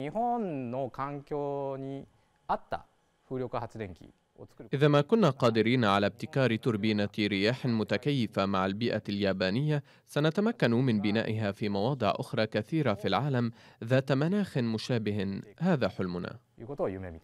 日本の環境に合った風力発電機 إذا ما كنا قادرين على ابتكار توربينة رياح متكيفة مع البيئة اليابانية، سنتمكن من بنائها في مواضع أخرى كثيرة في العالم ذات مناخ مشابه، هذا حلمنا.